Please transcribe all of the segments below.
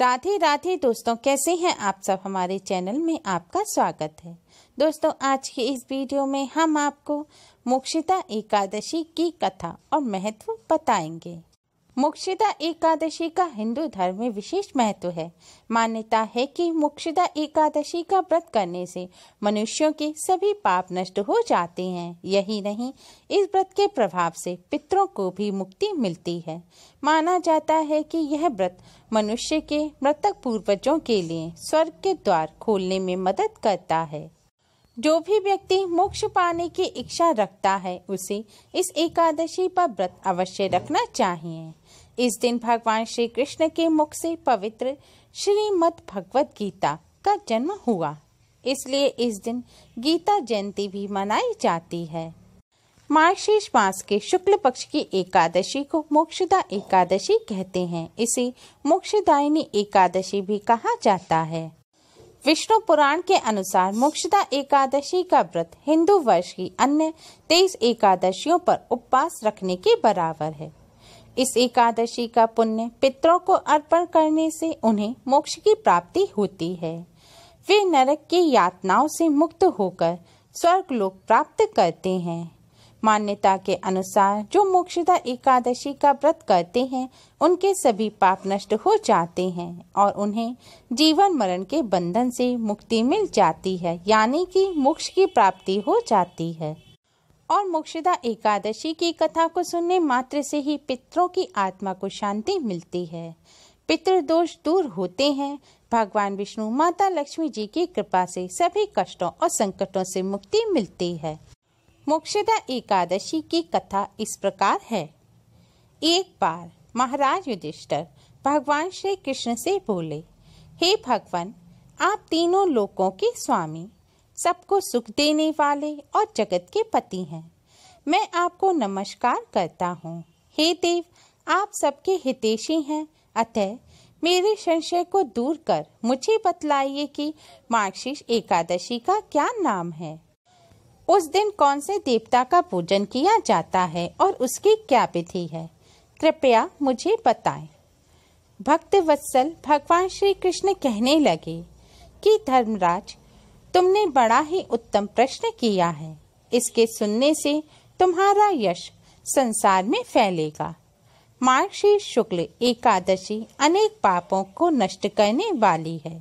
राधे राधे दोस्तों कैसे हैं आप सब हमारे चैनल में आपका स्वागत है दोस्तों आज के इस वीडियो में हम आपको मोक्षिता एकादशी की कथा और महत्व बताएंगे मुक्षिदा एकादशी का हिंदू धर्म में विशेष महत्व है मान्यता है कि मुक्षिदा एकादशी का व्रत करने से मनुष्यों के सभी पाप नष्ट हो जाते हैं यही नहीं इस व्रत के प्रभाव से पितरों को भी मुक्ति मिलती है माना जाता है कि यह व्रत मनुष्य के मृतक पूर्वजों के लिए स्वर्ग के द्वार खोलने में मदद करता है जो भी व्यक्ति मोक्ष पाने की इच्छा रखता है उसे इस एकादशी पर व्रत अवश्य रखना चाहिए इस दिन भगवान श्री कृष्ण के मुख से पवित्र श्रीमद भगवत गीता का जन्म हुआ इसलिए इस दिन गीता जयंती भी मनाई जाती है मार्गशीर्ष मास के शुक्ल पक्ष की एकादशी को मोक्षदा एकादशी कहते हैं इसे मोक्षदायिनी एकादशी भी कहा जाता है विष्णु पुराण के अनुसार मोक्षदा एकादशी का व्रत हिंदू वर्ष की अन्य तेईस एकादशियों पर उपवास रखने के बराबर है इस एकादशी का पुण्य पितरों को अर्पण करने से उन्हें मोक्ष की प्राप्ति होती है वे नरक की यातनाओं से मुक्त होकर स्वर्ग लोक प्राप्त करते हैं मान्यता के अनुसार जो मोक्षदा एकादशी का व्रत करते हैं उनके सभी पाप नष्ट हो जाते हैं और उन्हें जीवन मरण के बंधन से मुक्ति मिल जाती है यानी कि मोक्ष की प्राप्ति हो जाती है और मोक्षदा एकादशी की कथा को सुनने मात्र से ही पितरों की आत्मा को शांति मिलती है पितृ दोष दूर होते हैं भगवान विष्णु माता लक्ष्मी जी की कृपा से सभी कष्टों और संकटों से मुक्ति मिलती है मोक्षदा एकादशी की कथा इस प्रकार है एक बार महाराज युधिष्ठर भगवान श्री कृष्ण से बोले हे भगवान आप तीनों लोकों के स्वामी सबको सुख देने वाले और जगत के पति हैं मैं आपको नमस्कार करता हूँ हे देव आप सबके हितेशी हैं अतः मेरे संशय को दूर कर मुझे बतलाइए कि मार्गशीर्ष एकादशी का क्या नाम है उस दिन कौन से देवता का पूजन किया जाता है और उसकी क्या विधि है कृपया मुझे बताएं। भक्त वत्सल भगवान श्री कृष्ण कहने लगे कि धर्मराज तुमने बड़ा ही उत्तम प्रश्न किया है इसके सुनने से तुम्हारा यश संसार में फैलेगा मार्गशीर्ष शुक्ल एकादशी अनेक पापों को नष्ट करने वाली है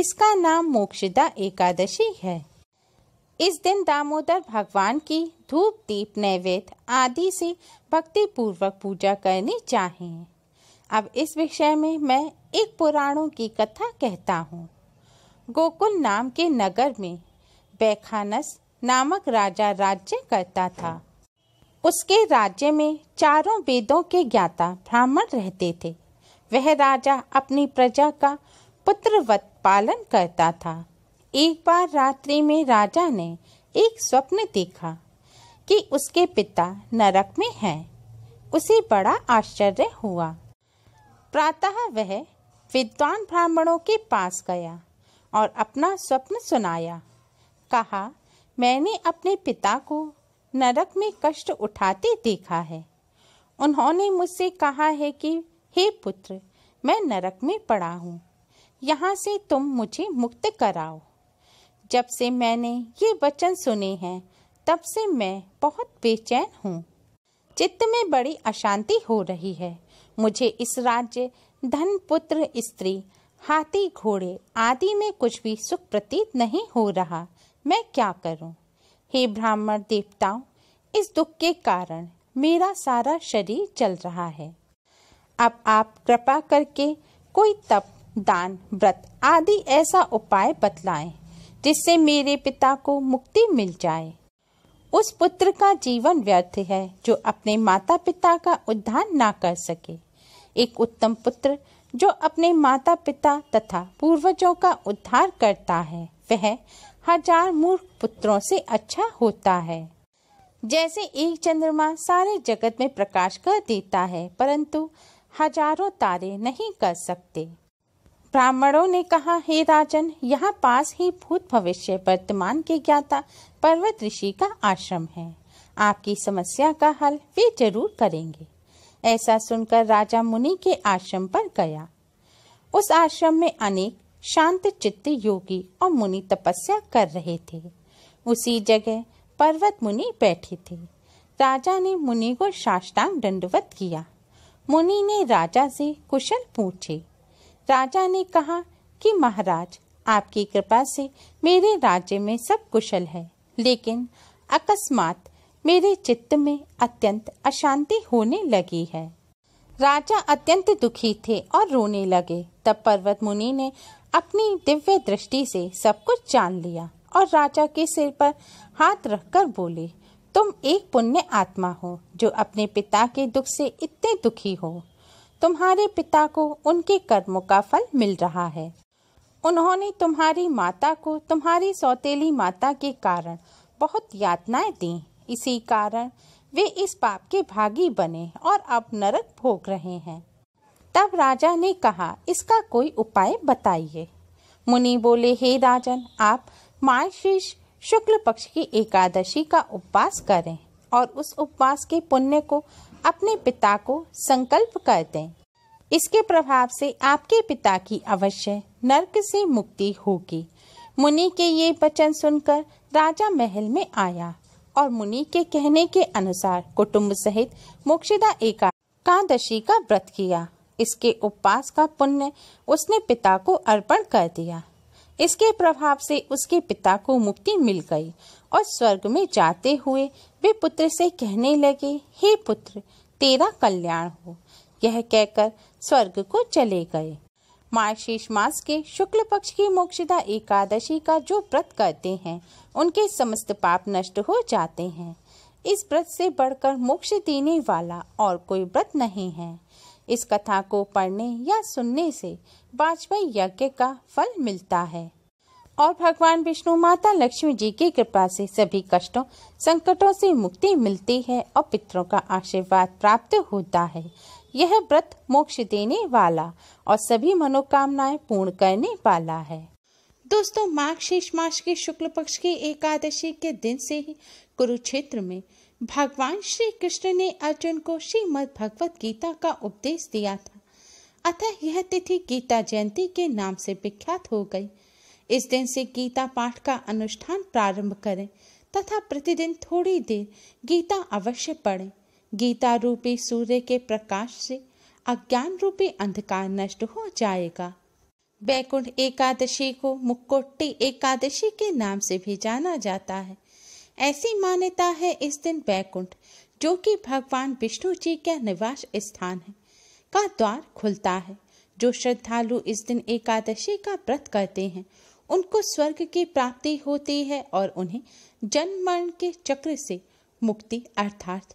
इसका नाम मोक्षदा एकादशी है इस दिन दामोदर भगवान की धूप दीप नैवेद्य आदि से भक्ति पूर्वक पूजा करनी चाहिए अब इस विषय में मैं एक पुराणों की कथा कहता हूँ गोकुल नाम के नगर में बैखानस नामक राजा राज्य करता था उसके राज्य में चारों वेदों के ज्ञाता ब्राह्मण रहते थे वह राजा अपनी प्रजा का पुत्रवत पालन करता था एक बार रात्रि में राजा ने एक स्वप्न देखा कि उसके पिता नरक में हैं। उसे बड़ा आश्चर्य हुआ प्रातः वह विद्वान ब्राह्मणों के पास गया और अपना स्वप्न सुनाया कहा मैंने अपने पिता को नरक में कष्ट उठाते देखा है उन्होंने मुझसे कहा है कि हे पुत्र मैं नरक में पड़ा हूँ यहाँ से तुम मुझे मुक्त कराओ जब से मैंने ये वचन सुने हैं तब से मैं बहुत बेचैन हूँ चित्त में बड़ी अशांति हो रही है मुझे इस राज्य धन पुत्र स्त्री हाथी घोड़े आदि में कुछ भी सुख प्रतीत नहीं हो रहा मैं क्या करूं? हे ब्राह्मण देवताओं इस दुख के कारण मेरा सारा शरीर चल रहा है अब आप कृपा करके कोई तप दान व्रत आदि ऐसा उपाय बतलाएं जिससे मेरे पिता को मुक्ति मिल जाए उस पुत्र का जीवन व्यर्थ है जो अपने माता पिता का उद्धार ना कर सके एक उत्तम पुत्र जो अपने माता पिता तथा पूर्वजों का उद्धार करता है वह हजार मूर्ख पुत्रों से अच्छा होता है जैसे एक चंद्रमा सारे जगत में प्रकाश कर देता है परंतु हजारों तारे नहीं कर सकते ब्राह्मणों ने कहा हे राजन यहाँ पास ही भूत भविष्य वर्तमान के ज्ञाता पर्वत ऋषि का आश्रम है आपकी समस्या का हल वे जरूर करेंगे ऐसा सुनकर राजा मुनि के आश्रम पर गया उस आश्रम में अनेक शांत चित्त योगी और मुनि तपस्या कर रहे थे उसी जगह पर्वत मुनि बैठे थे राजा ने मुनि को साष्टांग दंडवत किया मुनि ने राजा से कुशल पूछे राजा ने कहा कि महाराज आपकी कृपा से मेरे राज्य में सब कुशल है लेकिन अकस्मात मेरे चित्त में अत्यंत अशांति होने लगी है राजा अत्यंत दुखी थे और रोने लगे तब पर्वत मुनि ने अपनी दिव्य दृष्टि से सब कुछ जान लिया और राजा के सिर पर हाथ रखकर बोले तुम एक पुण्य आत्मा हो जो अपने पिता के दुख से इतने दुखी हो तुम्हारे पिता को उनके कर्मों का फल मिल रहा है उन्होंने तुम्हारी माता को तुम्हारी सौतेली माता के कारण बहुत यातनाएं दी इसी कारण वे इस पाप के भागी बने और अब नरक भोग रहे हैं तब राजा ने कहा इसका कोई उपाय बताइए मुनि बोले हे राजन आप मार्शीष शुक्ल पक्ष की एकादशी का उपवास करें और उस उपवास के पुण्य को अपने पिता को संकल्प कर दें इसके प्रभाव से आपके पिता की अवश्य नरक से मुक्ति होगी मुनि के ये वचन सुनकर राजा महल में आया और मुनि के कहने के अनुसार कुटुम्ब सहित मोक्षिदा एकादशी का व्रत किया इसके उपवास का पुण्य उसने पिता को अर्पण कर दिया इसके प्रभाव से उसके पिता को मुक्ति मिल गई और स्वर्ग में जाते हुए वे पुत्र से कहने लगे हे पुत्र तेरा कल्याण हो यह कहकर स्वर्ग को चले गए मार्गशीर्ष मास के शुक्ल पक्ष की मोक्षदा एकादशी का जो व्रत करते हैं उनके समस्त पाप नष्ट हो जाते हैं इस व्रत से बढ़कर मोक्ष देने वाला और कोई व्रत नहीं है इस कथा को पढ़ने या सुनने से वाजपेयी यज्ञ का फल मिलता है और भगवान विष्णु माता लक्ष्मी जी की कृपा से सभी कष्टों संकटों से मुक्ति मिलती है और पितरों का आशीर्वाद प्राप्त होता है यह व्रत मोक्ष देने वाला और सभी मनोकामनाएं पूर्ण करने वाला है दोस्तों माघ शेष मास के शुक्ल पक्ष की एकादशी के दिन से ही कुरुक्षेत्र में भगवान श्री कृष्ण ने अर्जुन को श्रीमद भगवत गीता का उपदेश दिया था अतः यह तिथि गीता जयंती के नाम से विख्यात हो गई इस दिन से गीता पाठ का अनुष्ठान प्रारंभ करें तथा प्रतिदिन थोड़ी देर गीता अवश्य पढ़ें गीता रूपी सूर्य के प्रकाश से अज्ञान रूपी अंधकार नष्ट हो जाएगा बैकुंठ एकादशी को मुक्कोटी एकादशी के नाम से भी जाना जाता है ऐसी मान्यता है इस दिन बैकुंठ जो कि भगवान विष्णु जी का निवास स्थान है का द्वार खुलता है जो श्रद्धालु इस दिन एकादशी का व्रत करते हैं उनको स्वर्ग की प्राप्ति होती है और उन्हें जन्म मरण के चक्र से मुक्ति अर्थात